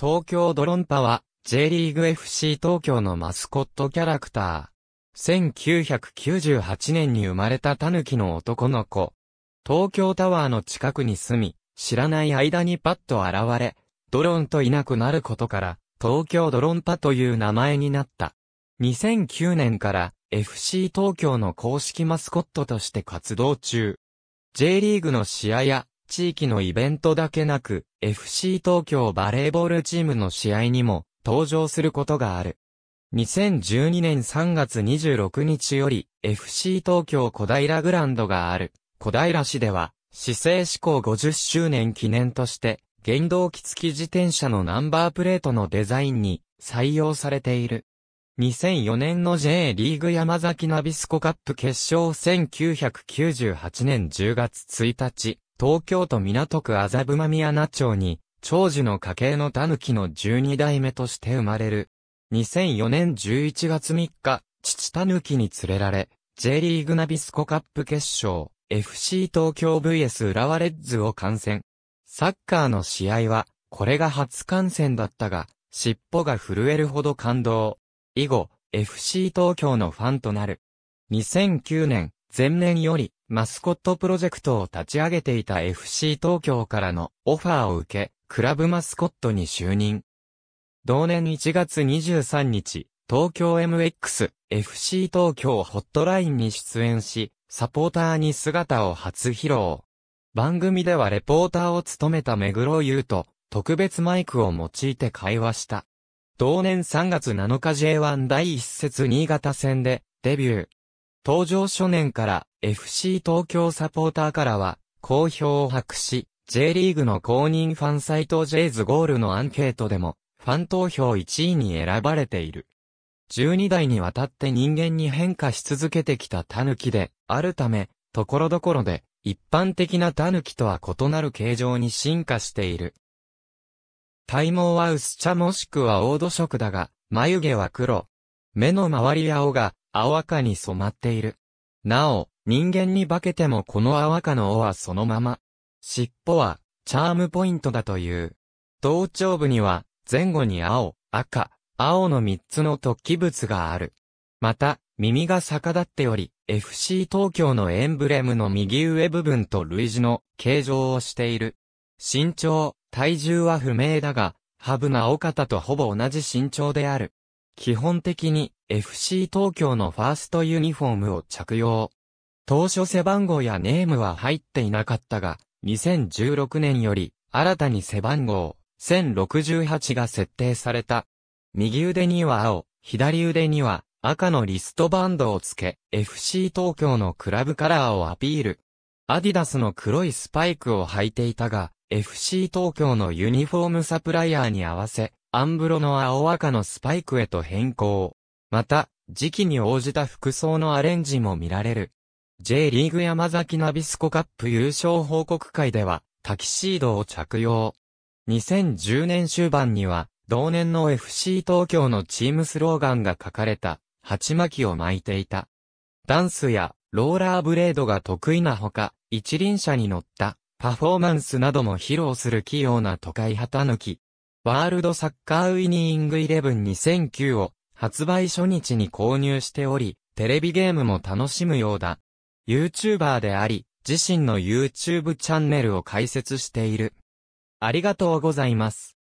東京ドロンパは J リーグ FC 東京のマスコットキャラクター。1998年に生まれたタヌキの男の子。東京タワーの近くに住み、知らない間にパッと現れ、ドロンといなくなることから、東京ドロンパという名前になった。2009年から FC 東京の公式マスコットとして活動中。J リーグの試合や地域のイベントだけなく、FC 東京バレーボールチームの試合にも登場することがある。2012年3月26日より、FC 東京小平グランドがある、小平市では、市政施行50周年記念として、原動機付き自転車のナンバープレートのデザインに採用されている。2004年の J リーグ山崎ナビスコカップ決勝1998年10月1日、東京都港区麻布宮名町に、長寿の家系の狸の12代目として生まれる。2004年11月3日、父狸に連れられ、J リーグナビスコカップ決勝、FC 東京 VS 浦和レッズを観戦。サッカーの試合は、これが初観戦だったが、尻尾が震えるほど感動。以後、FC 東京のファンとなる。2009年、前年より、マスコットプロジェクトを立ち上げていた FC 東京からのオファーを受け、クラブマスコットに就任。同年1月23日、東京 MX、FC 東京ホットラインに出演し、サポーターに姿を初披露。番組ではレポーターを務めた目黒優と、特別マイクを用いて会話した。同年3月7日 J1 第1節新潟戦で、デビュー。登場初年から FC 東京サポーターからは、好評を博し、J リーグの公認ファンサイト J ズゴールのアンケートでも、ファン投票1位に選ばれている。12代にわたって人間に変化し続けてきた狸で、あるため、ところどころで、一般的な狸とは異なる形状に進化している。体毛は薄茶もしくは黄土色だが、眉毛は黒。目の周りや尾が青赤に染まっている。なお、人間に化けてもこの青赤の尾はそのまま。尻尾は、チャームポイントだという。頭頂部には、前後に青、赤、青の3つの突起物がある。また、耳が逆立っており、FC 東京のエンブレムの右上部分と類似の形状をしている。身長、体重は不明だが、ハブな尾方とほぼ同じ身長である。基本的に FC 東京のファーストユニフォームを着用。当初背番号やネームは入っていなかったが、2016年より新たに背番号1068が設定された。右腕には青、左腕には赤のリストバンドをつけ、FC 東京のクラブカラーをアピール。アディダスの黒いスパイクを履いていたが、FC 東京のユニフォームサプライヤーに合わせ、アンブロの青赤のスパイクへと変更。また、時期に応じた服装のアレンジも見られる。J リーグ山崎ナビスコカップ優勝報告会では、タキシードを着用。2010年終盤には、同年の FC 東京のチームスローガンが書かれた、鉢巻きを巻いていた。ダンスや、ローラーブレードが得意なほか、一輪車に乗った、パフォーマンスなども披露する器用な都会旗抜き。ワールドサッカーウィニーングイレブン2009を発売初日に購入しており、テレビゲームも楽しむようだ。YouTuber であり、自身の YouTube チャンネルを開設している。ありがとうございます。